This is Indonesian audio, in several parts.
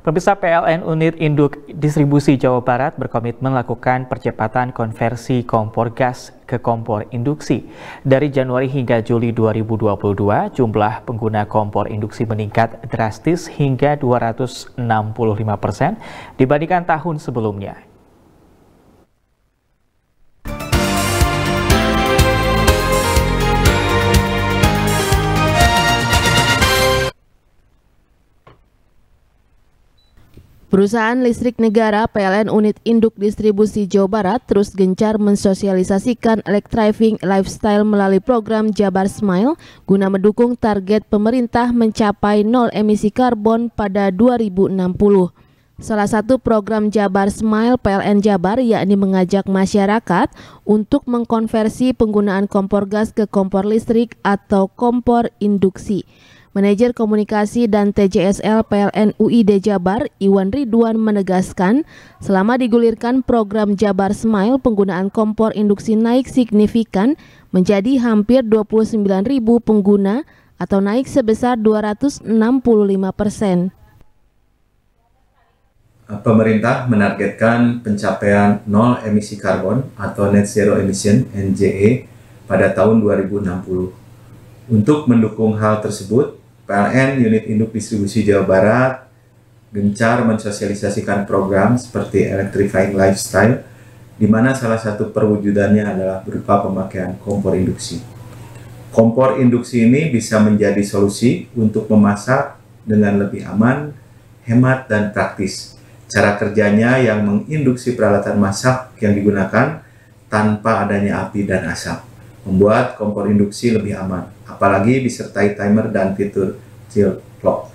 Pemirsa PLN Unit Induk Distribusi Jawa Barat berkomitmen melakukan percepatan konversi kompor gas ke kompor induksi. Dari Januari hingga Juli 2022, jumlah pengguna kompor induksi meningkat drastis hingga 265 persen dibandingkan tahun sebelumnya. Perusahaan listrik negara PLN Unit Induk Distribusi Jawa Barat terus gencar mensosialisasikan electrifying lifestyle melalui program Jabar Smile guna mendukung target pemerintah mencapai nol emisi karbon pada 2060. Salah satu program Jabar Smile PLN Jabar yakni mengajak masyarakat untuk mengkonversi penggunaan kompor gas ke kompor listrik atau kompor induksi. Manajer Komunikasi dan TJSL PLN UID Jabar, Iwan Ridwan menegaskan, selama digulirkan program Jabar Smile, penggunaan kompor induksi naik signifikan menjadi hampir 29 ribu pengguna atau naik sebesar 265 persen. Pemerintah menargetkan pencapaian nol emisi karbon atau net zero emission NZE pada tahun 2060. Untuk mendukung hal tersebut, PLN Unit Induk Distribusi Jawa Barat gencar mensosialisasikan program seperti Electrifying Lifestyle, di mana salah satu perwujudannya adalah berupa pemakaian kompor induksi. Kompor induksi ini bisa menjadi solusi untuk memasak dengan lebih aman, hemat, dan praktis. Cara kerjanya yang menginduksi peralatan masak yang digunakan tanpa adanya api dan asap membuat kompor induksi lebih aman, apalagi disertai timer dan fitur chill clock.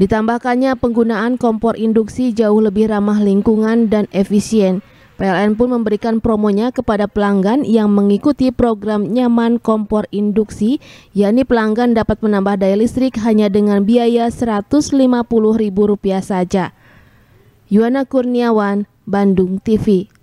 Ditambahkannya penggunaan kompor induksi jauh lebih ramah lingkungan dan efisien. PLN pun memberikan promonya kepada pelanggan yang mengikuti program nyaman kompor induksi, yakni pelanggan dapat menambah daya listrik hanya dengan biaya Rp150.000 saja. Yuana Kurniawan, Bandung TV.